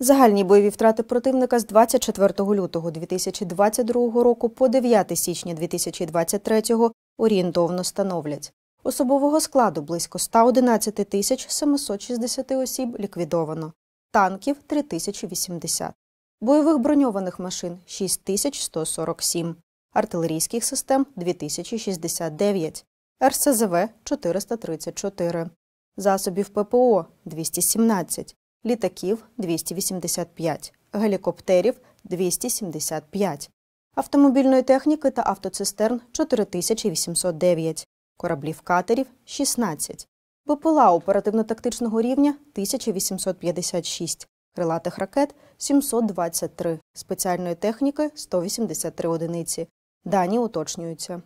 Загальні бойові втрати противника з 24 лютого 2022 року по 9 січня 2023 орієнтовно становлять. Особового складу близько 111 тисяч 760 осіб ліквідовано, танків 3080, бойових броньованих машин 6147, артилерійських систем 2069, РСЗВ 434, засобів ППО 217 літаків 285, гелікоптерів 275, автомобільної техніки та автоцистерн 4809, кораблів катерів 16, БПЛА оперативно-тактичного рівня 1856, крилатих ракет 723, спеціальної техніки 183 одиниці. Дані уточнюються.